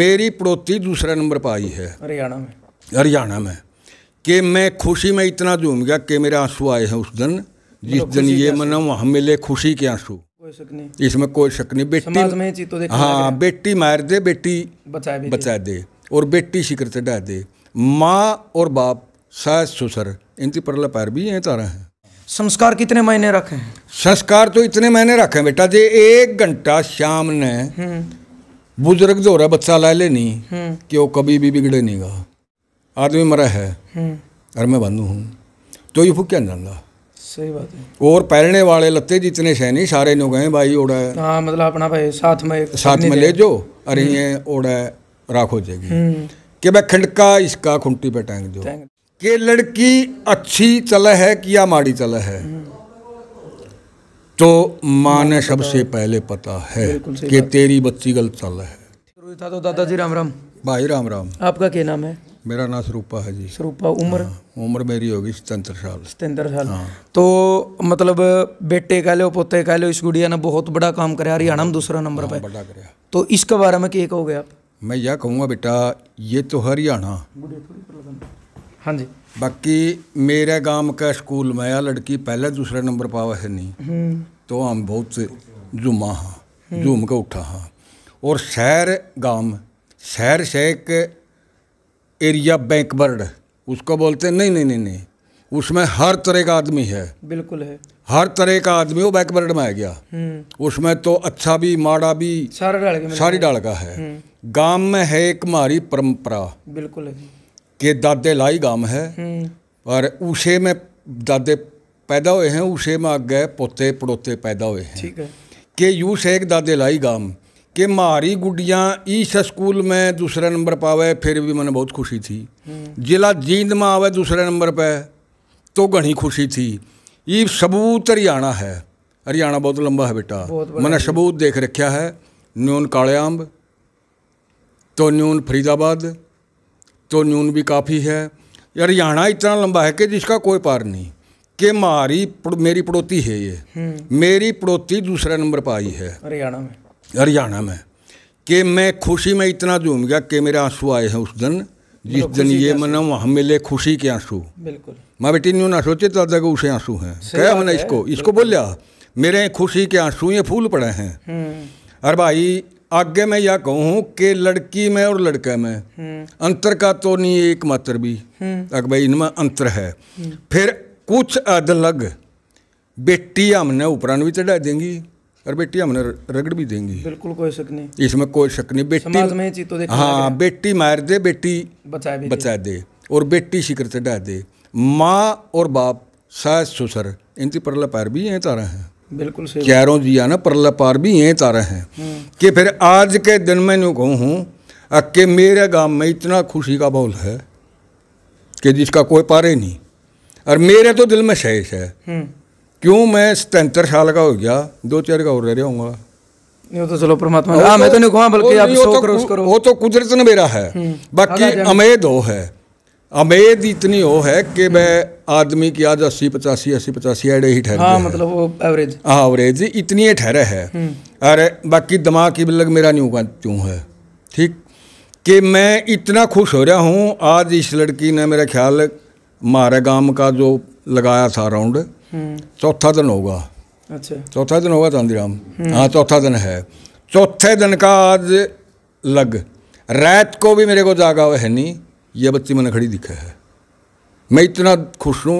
मेरी पड़ोती दूसरा नंबर पर है हरियाणा में हरियाणा में कि मैं खुशी में इतना झूम गया कि मेरे आंसू आए हैं उस दिन जिस दिन ये मना वहाँ मिले खुशी के आंसू इसमें कोई शक नहीं बेटी तो हाँ बेटी मार दे बेटी बचा दे और बेटी शिकर चढ़ा दे माँ और बाप सास ससुर इनकी परला पैर भी यही तारा है संस्कार कितने महीने रखे हैं संस्कार तो इतने महीने रखे हैं बेटा जे एक घंटा शाम ने हम्म। बुजुर्ग जो रहा है बच्चा लाले नहीं हम्म। कि वो कभी भी बिगड़े नहीं गा आदमी मरा है हम्म। और मैं बंधु हूँ तो ये फूक क्या जानता सही बात है और पहनने वाले लत्ते जितने सैनी सारे लोग हैं भाई ओड़ा है हाँ मतलब अपना भाई साथ में साथ में ले जो अरे हम्म। ये ओड़ा राख हो जाएगी कि भाई खंडका इसका खुंटी पे टांग जो के लड़की अच्छी चल है कि या माड़ी चल है तो माँ ने सबसे पहले पता है कि तेरी बच्ची गलत चल रहा है था तो दादाजी राम राम भाई राम राम आपका क्या नाम है मेरा नाम सरूपा है जी सरूपा हाँ, उम्र उम्र मेरी होगी सतेंद्र साल सतेंद्र साल हाँ। तो मतलब बेटे कह लो पोते कह लो इस गुड़िया ने बहुत बड़ा काम कराया हरियाणा में दूसरा नंबर हाँ, पर बड़ा कर तो इसके बारे में क्या कहोगे आप मैं यह कहूँगा बेटा ये तो हरियाणा हाँ जी बाकी मेरे गांव का स्कूल में यह लड़की पहले दूसरे नंबर पावा है नहीं हम्म। तो हम बहुत जुमा हाँ झूम के उठा हाँ और शहर गाम शहर शेख एरिया बैंक बर्ड उसको बोलते नहीं नहीं नहीं नहीं उसमें हर तरह का आदमी है बिल्कुल है हर तरह का आदमी वो बैकवर्ड में आ गया हम्म। उसमें तो अच्छा भी माड़ा भी सारी डाल का है हम्म। गांव में है एक मारी परंपरा बिल्कुल है के दादे लाई गांव है हम्म। और उसे में दादे पैदा हुए हैं उसे माँ अगे पोते पड़ोते पैदा हुए हैं ठीक है कि यू शेख दादे लाई गाम के मारी गुडियाँ इस स्कूल में दूसरा नंबर पावे फिर भी मैंने बहुत खुशी थी हम्म। जिला जींद में आवे दूसरे नंबर पे तो घनी खुशी थी ये सबूत हरियाणा है हरियाणा बहुत लंबा है बेटा मैंने सबूत देख रखा है न्यून काले आम्ब तो न्यून फरीदाबाद तो न्यून भी काफ़ी है हरियाणा इतना लंबा है कि जिसका कोई पार नहीं के मारी पुड़, मेरी पड़ोती है ये हम्म। मेरी पड़ोती दूसरे नंबर पर आई है हरियाणा में हरियाणा में कि मैं खुशी में इतना झूम गया कि मेरे आंसू आए हैं उस दिन जिस दिन ये मना वहाँ मिले खुशी के आंसू बिल्कुल माँ बेटी न्यू ना सोचे दादा के उसे आंसू हैं क्या मैंने इसको इसको बोलिया मेरे खुशी के आंसू ये फूल पड़े हैं अरे हम्म। भाई आगे मैं यह कहूँ कि लड़की में और लड़के में हम्म। अंतर का तो नहीं एक मात्र भी अगर भाई इनमें अंतर है फिर कुछ अदलग बेटी हमने उपरान भी चढ़ा देंगी और बेटी हमने रगड़ भी देंगी बिल्कुल कोई शक नहीं इसमें कोई शक नहीं बेटी में तो हाँ बेटी मार दे बेटी बचा भी बचा दे।, दे और बेटी शिकर चढ़ा दे माँ और बाप सास सुसर इनकी परला पार भी यहीं तारा है बिल्कुल सही कह रहा जिया ना परला पार भी यहीं तारा है हम्म। कि फिर आज के दिन में यूँ कहूँ हूँ कि मेरे गांव में इतना खुशी का माहौल है कि जिसका कोई पार ही नहीं और मेरे तो दिल में शहीश है हम्म। क्यों मैं सतर साल का हो गया दो चार का और रह जाऊंगा नहीं तो चलो परमात्मा तो, मैं तो, तो नहीं कहूँ बल्कि आप सो तो- करो करो वो तो कुदरत ने मेरा है हम्म। बाकी अमेद हो है अमेद इतनी हो है कि हम्म। मैं आदमी की आज अस्सी पचासी अस्सी पचासी एडे ही ठहरे हाँ, मतलब वो एवरेज हाँ एवरेज इतनी ही ठहरे है अरे बाकी दिमाग की बिल्लग मेरा नहीं उगा क्यों है ठीक कि मैं इतना खुश हो रहा हूँ आज इस लड़की ने मेरा ख्याल मारे गांव का जो लगाया था राउंड चौथा दिन होगा अच्छा चौथा दिन होगा राम हाँ चौथा दिन है चौथे दिन का आज लग रात को भी मेरे को जागा वह है नहीं ये बच्ची मैंने खड़ी दिखा है मैं इतना खुश हूँ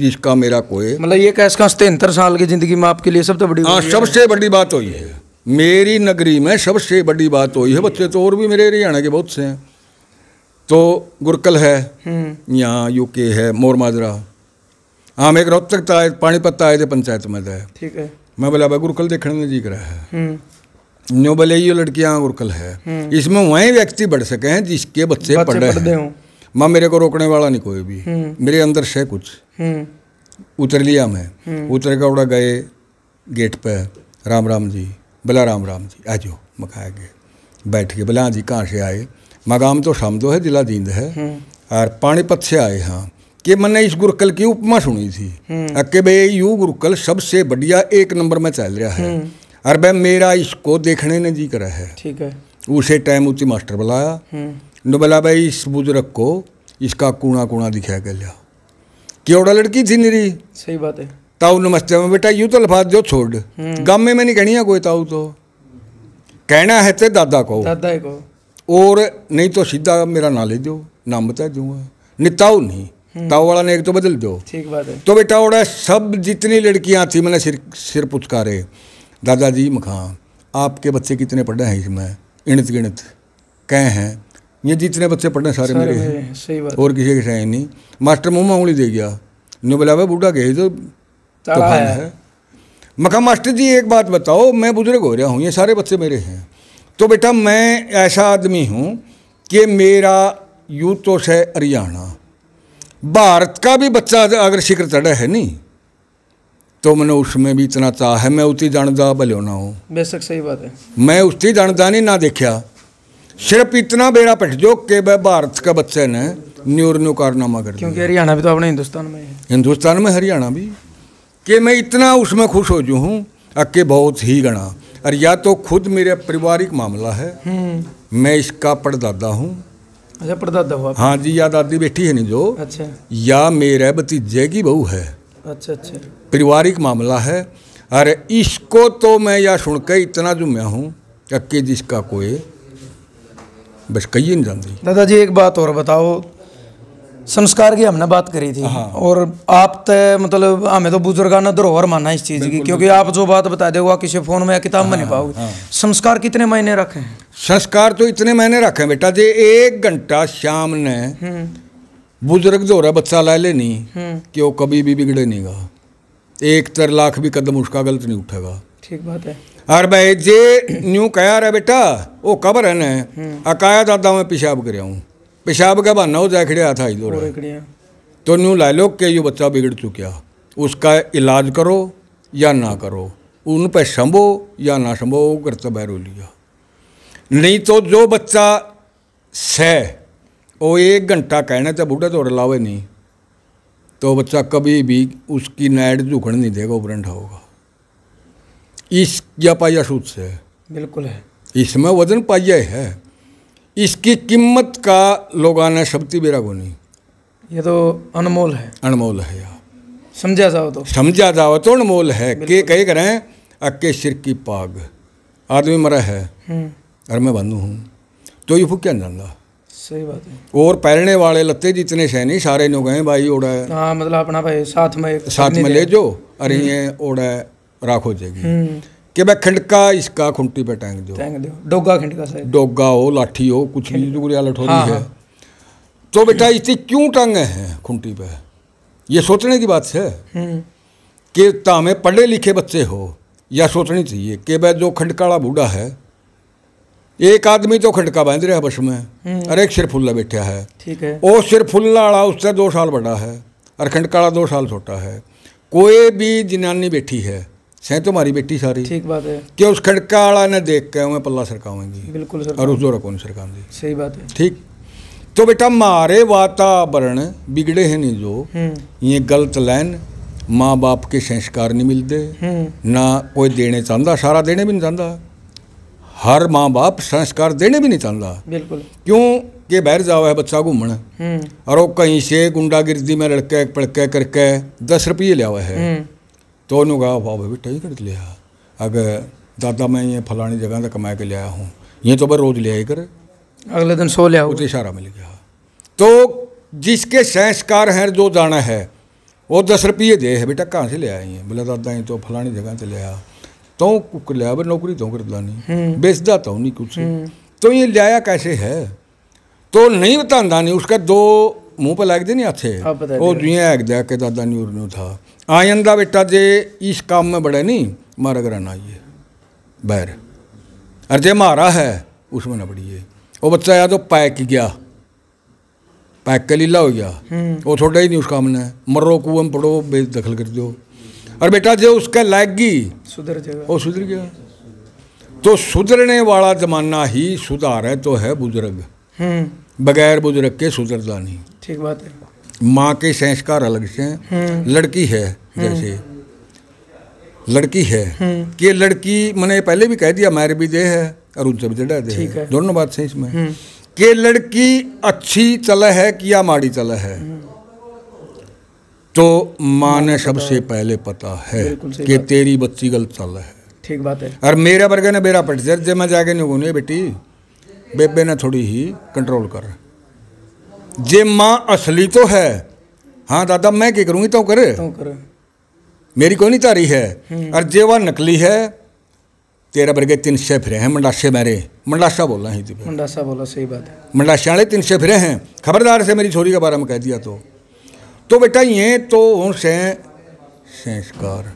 जिसका मेरा कोई मतलब ये कैस का तिहत्तर साल की जिंदगी में आपके लिए सबसे बड़ी हाँ सबसे बड़ी बात हुई तो है मेरी नगरी में सबसे बड़ी बात हुई तो है बच्चे तो और भी मेरे हरियाणा के बहुत से हैं तो गुरकल है हम्म। यहाँ यूके है मोर माजरा हाँ मैं एक रोहत तक पानीपत आए थे पंचायत में था ठीक है मैं बोला भाई गुरकल देखने में जी रहा है हम्म। न्यो बोले ये लड़कियाँ गुरकल है हम्म। इसमें वही व्यक्ति बढ़ सके हैं जिसके बच्चे, बच्चे पढ़ रहे हैं माँ मेरे को रोकने वाला नहीं कोई भी मेरे अंदर से कुछ उतर लिया मैं उतर का उड़ा गए गेट पे राम राम जी बोला राम राम जी आ जाओ मैं गए बैठ के बोला हाँ जी कहाँ से आए मगाम तो शाम शामदो है दिला दींद है और हम्म। पानीपत से आए हाँ कि मैंने इस गुरुकल की उपमा सुनी थी हम्म। अके बे यू गुरुकल सबसे बढ़िया एक नंबर में चल रहा है और हम्म। भाई मेरा इसको देखने ने जी करा है ठीक है उसे टाइम उच्च मास्टर बुलाया बोला भाई इस बुजुर्ग को इसका कूणा कूणा दिखाया गया क्योड़ा लड़की थी निरी सही बात है ताऊ नमस्ते में बेटा यू तो लफात जो छोड़ गाँव में मैं नहीं कहनी है कोई ताऊ तो कहना है ते दादा को दादा को और नहीं तो सीधा मेरा ना ले दो नाम बता दूंगा निताओ नहीं ताओ वाला ने एक तो बदल दो ठीक बात है तो बेटा और सब जितनी लड़कियां थी मैंने सिर सिर पुचकारे दादाजी मखा आपके बच्चे कितने पढ़े हैं इसमें इणत गिणत कह हैं ये जितने बच्चे पढ़े सारे, सारे मेरे हैं सही बात और किसी के शायद नहीं मास्टर मुँह मांगली दे गया नो बोला बूढ़ा गए तो है मखा मास्टर जी एक बात बताओ मैं बुजुर्ग हो रहा हूँ ये सारे बच्चे मेरे हैं तो बेटा मैं ऐसा आदमी हूँ कि मेरा यू तो है हरियाणा भारत का भी बच्चा अगर शिखर चढ़ा है नहीं तो मैंने उसमें भी इतना चाह है मैं उतनी जानता भले ना हूँ बेशक सही बात है मैं उतनी जानता नहीं ना देखा सिर्फ इतना बेड़ा पट जो कि वह भारत का बच्चे ने न्यूर न्यू कारनामा कर क्योंकि हरियाणा भी तो अपने हिंदुस्तान में है हिंदुस्तान में हरियाणा भी कि मैं इतना उसमें खुश हो जू हूँ अके बहुत ही गणा और या तो खुद मेरे पारिवारिक मामला है हम्म। मैं इसका पड़दादा हूँ अच्छा पड़दादा हुआ हाँ जी या दादी बैठी है नहीं जो अच्छा या मेरे भतीजे की बहू है अच्छा अच्छा पारिवारिक मामला है अरे इसको तो मैं या सुन के इतना जुम्मा हूँ अके जिसका कोई बस कही नहीं जानती दादाजी एक बात और बताओ संस्कार की हमने बात करी थी हाँ। और आप तय मतलब हमें तो बुजुर्गान ने धरोहर माना इस चीज़ की क्योंकि आप जो बात बता दे किसी फ़ोन में या किताब में हाँ, नहीं पाओगे हाँ। संस्कार कितने महीने रखे हैं संस्कार तो इतने महीने रखे हैं बेटा जी एक घंटा शाम ने हम्म। बुजुर्ग जो रहा बच्चा ला ले नहीं हम्म। कि वो कभी भी बिगड़े नहीं गा एक तर लाख भी कदम उसका गलत नहीं उठेगा ठीक बात है अरे भाई जे न्यू कया रहा बेटा वो कबर है ना हम्म। अकाया दादा मैं पेशाब कर हूँ पेशाब का बहाना हो जाखड़िया था इधर तो न्यू ला लो कि ये बच्चा बिगड़ चुका उसका इलाज करो या ना करो उन पर संभो या ना संभो वो करतब है नहीं तो जो बच्चा सह वो एक घंटा कहने तो बूढ़े तोड़ लावे नहीं तो बच्चा कभी भी उसकी नैट झुकन नहीं देगा उपरंट होगा इस या पाया सूच से बिल्कुल है इसमें वजन पाइया है इसकी कीमत का लोगाना शब्दी बेरा को नहीं ये तो अनमोल है अनमोल है यार समझा जाओ तो समझा जाओ तो अनमोल है के कहे करें अक्के सिर की पाग आदमी मरा है हम्म। और मैं बंधु हूँ तो ये फूक क्या जानता सही बात है और पहनने वाले लत्ते जितने से नहीं सारे नो गए भाई ओड़ा है हाँ मतलब अपना भाई साथ में साथ में ले जो अरे ये ओड़ा राख हो जाएगी हम्म। कि भाई खिंडका इसका खुंटी पे टेंग दो डोगा खिंडका डोगा हो लाठी हो कुछ भी जुगरिया लठोरी हाँ, है हाँ। तो बेटा इसे क्यों टांगे हैं खुंटी पे ये सोचने की बात है हम्म। कि तामे पढ़े लिखे बच्चे हो या सोचनी चाहिए कि भाई जो खंडकाला बूढ़ा है एक आदमी तो खंडका बांध रहा है बस में हम्म। और एक सिर फुल्ला बैठा है ठीक है वो सिर फुल्ला वाला उससे दो साल बड़ा है और खंडकाला दो साल छोटा है कोई भी जनानी बैठी है तो मारी बेटी सारी ठीक बात है कि उस खड़का वाला ने देख के उन्हें पल्ला सरकावेंगी बिल्कुल सर और उस दौरा कौन सरकावेंगी सही बात है ठीक तो बेटा मारे वातावरण बिगड़े हैं नहीं जो हम्म। ये गलत लाइन माँ बाप के संस्कार नहीं मिलते हम्म। ना कोई देने चाहता सारा देने भी नहीं चाहता हर माँ बाप संस्कार देने भी नहीं चाहता बिल्कुल क्यों के बहर जाओ है बच्चा घूम हम्म। और वो कहीं से गुंडागिर्दी में लड़के पड़के करके दस रुपये लिया हुआ है तो उन्होंने कहा वाह भाई ये कर लिया अगर दादा मैं ये फलानी जगह से कमा के ले आया हूँ ये तो मैं रोज ले आई कर अगले दिन सो लिया उसे इशारा मिल गया तो जिसके संस्कार हैं जो जाना है वो दस रुपये दे है बेटा कहाँ से ले आए हैं बोला दादा ये तो फलानी जगह से ले आया तो लिया भाई नौकरी तो कर दिलानी हम्म। बेचता तो नहीं कुछ हम्म। तो ये ले आया कैसे है तो नहीं बता नहीं उसका दो मुंह पर लाग दे नहीं हाथे वो ये एक दिया के दादा न्यूर न्यू था ਆਇੰਦਾ बेटा जे इस काम में बड़े नहीं मारा कराना आइए बैर अरे जे मारा है उसमें ना बढ़िए वो बच्चा या तो पैक गया पैक के लीला हो गया हम्म। वो थोड़ा ही नहीं उस काम ने मरो कुम पड़ो बेदखल कर दो और बेटा जो उसका लायक गई सुधर जाएगा वो सुधर गया तो सुधरने वाला जमाना ही सुधार है तो है बुजुर्ग हम्म। बगैर बुजुर्ग के सुधरता नहीं ठीक बात है माँ के संस्कार अलग से हैं हम्म। लड़की है हम्म। जैसे लड़की है कि हम्म। लड़की मैंने पहले भी कह दिया मैर भी दे है अरुण से भी जडा दे है। दोनों बात से इसमें कि लड़की अच्छी चला है कि या माड़ी चला है तो माँ ने सबसे पहले पता है कि तेरी बच्ची गलत चल है ठीक बात है और मेरा वर्ग ने मेरा पट जब मैं जाके नहीं बेटी बेबे ने थोड़ी ही कंट्रोल कर जे माँ असली तो है हाँ दादा मैं क्या करूँगी तो करे तो करे मेरी कोई नहीं तारी है हम्म। और जे वह नकली है तेरा वर्गे तीन छे फिरे हैं मंडाशे मेरे मंडाशा बोला ही में मंडाशा बोला सही बात है वाले तीन छे फिरे हैं खबरदार से मेरी छोरी के बारे में कह दिया तो तो बेटा ये तो उनसे संस्कार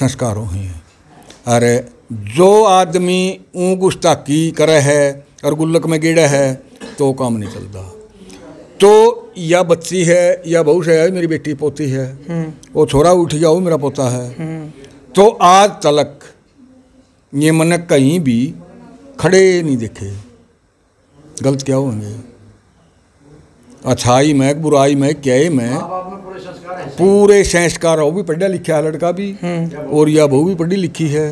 संस्कार हो अरे जो आदमी ऊँ गुस्ताकी करे है और गुल्लक में गिड़े है तो काम नहीं चलता तो या बच्ची है या बहू है मेरी बेटी पोती है वो थोड़ा उठ गया वो मेरा पोता है तो आज तलक ये मन कहीं भी खड़े नहीं देखे गलत क्या होंगे अच्छाई में बुराई में क्या में पूरे संस्कार वो भी पढ़ा लिखा है लड़का भी और या बहू भी पढ़ी लिखी है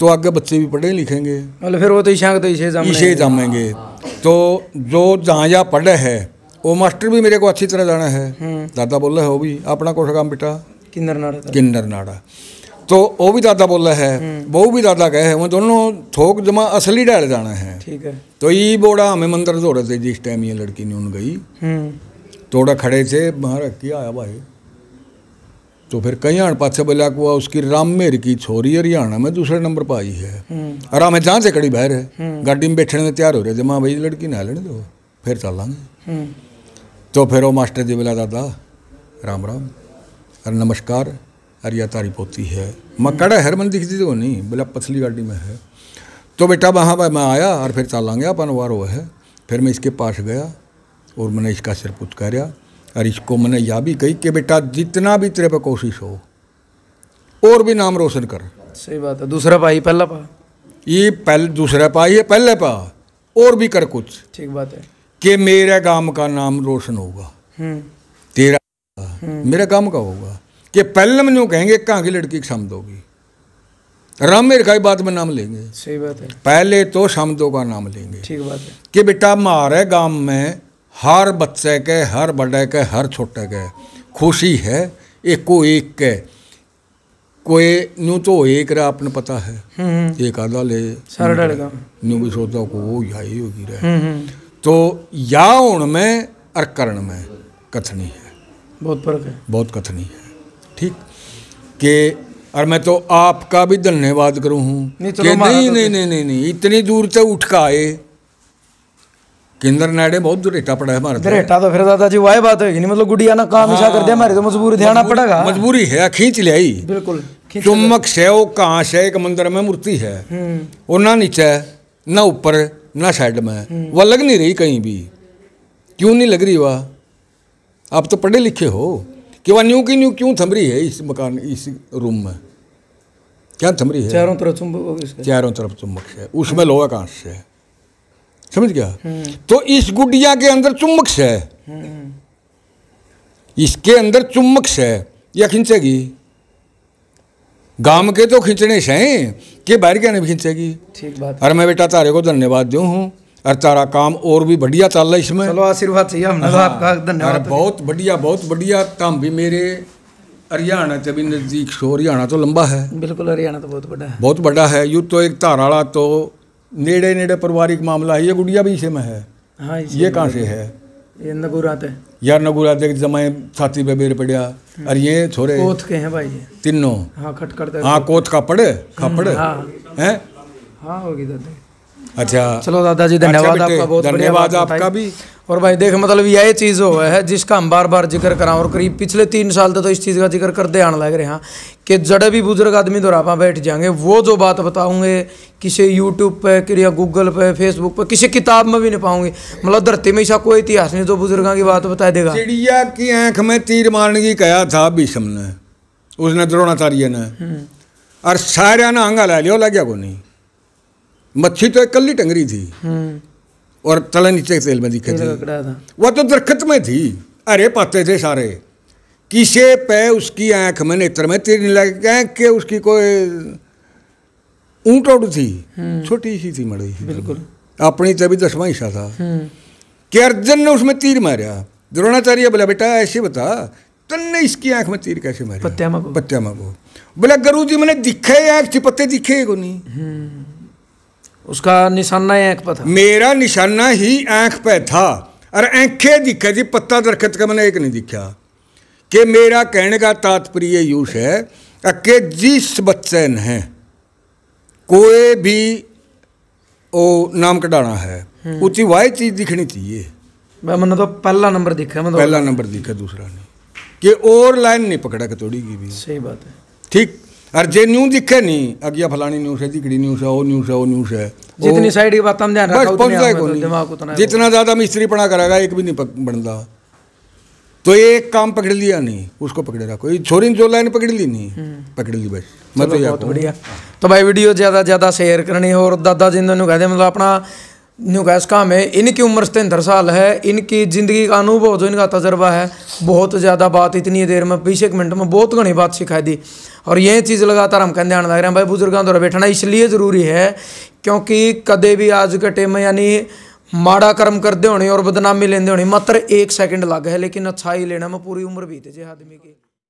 तो आगे बच्चे भी पढ़े लिखेंगे मतलब फिर वो तो इशे तो जामेंगे तो जो जहाँ जहाँ पढ़े है वो मास्टर भी मेरे को अच्छी तरह जाना है हम्म। दादा बोल रहा है वो भी अपना कोठा काम बेटा किन्नर नाड़ा किन्नर नाड़ा तो वो भी दादा बोला है हम्म। बहु भी दादा कहे है वो दोनों थोक जमा असली डाल जाना है ठीक है तो ये बोड़ा हमें मंदिर जोड़े थे जिस टाइम ये लड़की ने उन गई थोड़ा हम्म। खड़े थे बाहर किया आया भाई तो फिर कई आठ पाछे बोला को उसकी राम मेर की छोरी हरियाणा में दूसरे नंबर पर आई है और हमें जहाँ से कड़ी बाहर है गाड़ी में बैठने में तैयार हो रहे जमा भाई लड़की ना लेने दो फिर चल तो फिर वो मास्टर जी बोला दादा राम राम अरे नमस्कार अरे या तारी पोती है मकड़ा हरमन दिख दी तो नहीं बोला पथली गाड़ी में है तो बेटा वहाँ पर मैं आया और फिर चला गया अपन वार वह है फिर मैं इसके पास गया और मैंने इसका सिर पुचकारा और इसको मैंने यह भी कही कि बेटा जितना भी तेरे पर कोशिश हो और भी नाम रोशन कर सही बात है दूसरा पाई पहला पा ये पहले दूसरा पा ये पहले पा और भी कर कुछ ठीक बात है कि मेरे काम का नाम रोशन होगा हम्म। तेरा हम्म। मेरे काम का होगा कि पहले में जो कहेंगे कहाँ की लड़की शब्द होगी राम मेरे का बात में नाम लेंगे सही बात है पहले तो शब्दों का नाम लेंगे ठीक बात है कि बेटा मारे गांव में हर बच्चे के हर बड़े के हर छोटे के खुशी है एको एक के कोई न्यू तो एक रहा अपने पता है हम्म। एक आधा ले सारा डर न्यू भी सोचता को वो यही होगी रहा तो यावण में और कर्ण में कथनी है बहुत फर्क है बहुत कथनी है ठीक के और मैं तो आपका भी धन्यवाद करूँ हूँ तो नहीं, नहीं, नहीं नहीं नहीं नहीं इतनी दूर से उठ का आए किंदर नायडे बहुत दुरेटा पड़ा है तो।, तो फिर वही बात मतलब गुड़िया ना काम हाँ, कर दिया तो मजबूरी ध्यान पड़ेगा मजबूरी है खींच लिया आई बिल्कुल चुम्बक से वो कहाँ से एक मंदिर में मूर्ति है हम्म। और ना नीचे ना ऊपर ना साइड में वह लग नहीं रही कहीं भी क्यों नहीं लग रही वह आप तो पढ़े लिखे हो कि वह न्यू की न्यू क्यों थम रही है इस मकान इस रूम में क्या थम रही है चारों तरफ चुंबक चारों तरफ चुंबक से उसमें लोहा कांच से है समझ गया हम्म। तो इस गुड़िया के अंदर चुंबक से है हम्म। इसके अंदर चुंबक से है या खिंचेगी गांव के तो खींचने से हैं कि बाहर क्या नहीं खींचेगी ठीक बात अरे मैं बेटा तारे को धन्यवाद दूँ हूँ अरे तारा काम और भी बढ़िया चल रहा है इसमें चलो आशीर्वाद चाहिए हमने तो हाँ, आपका धन्यवाद हाँ, बहुत बढ़िया बहुत बढ़िया काम भी मेरे हरियाणा से भी नज़दीक सो हरियाणा तो लंबा है बिल्कुल हरियाणा तो बहुत बड़ा है बहुत बड़ा है यूँ तो एक धाराला तो नेड़े नेड़े पारिवारिक मामला है ये गुड़िया भी इसे में है हाँ ये कहाँ से है ये नगूरात है यार नगुरा देख जमाए साथी पे बेर पड़िया हम्म। अरे ये छोरे कोथ के हैं भाई तीनों हाँ खटखट हाँ कोथ का पड़े खा हम्म, पड़े हाँ हैं हाँ होगी दादी अच्छा चलो दादाजी अच्छा धन्यवाद अच्छा आपका बहुत धन्यवाद आपका भी और भाई देख मतलब यही चीज़ हो है जिसका हम बार बार जिक्र करा और करीब पिछले तीन साल तो, तो इस चीज़ का जिक्र करते आने लग रहे हैं कि जड़े भी बुजुर्ग आदमी दोरापा तो बैठ जाएंगे वो जो बात बताऊंगे किसी यूट्यूब पे कि या गूगल पे फेसबुक पे किसी किताब में भी नहीं पाऊंगे मतलब धरती में ऐसा कोई इतिहास नहीं जो बुजुर्ग की बात बता देगा चिड़िया की आंख में तीर मारने की कहा था भीषम ने उसने द्रोणाचार्य ने हम्म। और सारे ने आंगा ला लिया लग गया को नहीं मच्छी तो एक कल्ली टंगरी थी हम्म। और तला नीचे तेल में दिखे थे वह तो दरखत में थी अरे पाते थे सारे किसे पे उसकी आंख में नेत्र में तीर लग आंख के उसकी कोई ऊंट उड़ थी हम्म। छोटी सी थी मड़ी बिल्कुल अपनी तभी तो दसवा हिस्सा था हम्म। कि अर्जुन ने उसमें तीर मारा द्रोणाचार्य बोला बेटा ऐसे बता तुमने इसकी आंख में तीर कैसे मारा पत्या मांगो बोला गुरु जी मैंने दिखे आंख थी पत्ते दिखे को नहीं उसका निशाना ही आँख पर था मेरा निशाना ही आँख पे था और आँखें दिखे जी पत्ता दरखत का मैंने एक नहीं दिखा कि मेरा कहने का तात्पर्य यूश है कि जिस बच्चे ने कोई भी ओ नाम कटाना है हम्म। उची वाह चीज दिखनी चाहिए मैं मैंने तो पहला नंबर दिखा मतलब पहला नंबर दिखा दूसरा नहीं कि और लाइन नहीं पकड़ा कतौड़ी की भी सही बात है ठीक और जे न्यूज दिखे नहीं अगिया फलानी न्यूज है जिकड़ी न्यूज है वो न्यूज है वो न्यूज है जितनी साइड की बात ध्यान बस पहुंचता है तो नहीं जितना ज़्यादा मिस्त्री करेगा एक भी नहीं बनता तो ये एक काम पकड़ लिया नहीं उसको पकड़े रखो ये छोरी जो लाइन पकड़ ली नहीं हम्म। पकड़ ली बस मैं तो बहुत बढ़िया तो भाई वीडियो ज़्यादा ज़्यादा शेयर करनी और दादा जिंदो ने कहते मतलब अपना न्यू गैस काम है इनकी उम्र सतहत्तर साल है इनकी ज़िंदगी का अनुभव जो इनका तजर्बा है बहुत ज़्यादा बात इतनी देर में बीस एक मिनट में बहुत घनी बात सिखाई दी और यह चीज़ लगातार हम कहते आने लग रहे हैं भाई बुजुर्गों द्वारा बैठना इसलिए ज़रूरी है क्योंकि कदे भी आज के टाइम यानी माड़ा कर्म करते होने और बदनामी लेंदे होने मात्र एक सेकंड लग है लेकिन अच्छाई लेना में पूरी उम्र बीत जे आदमी की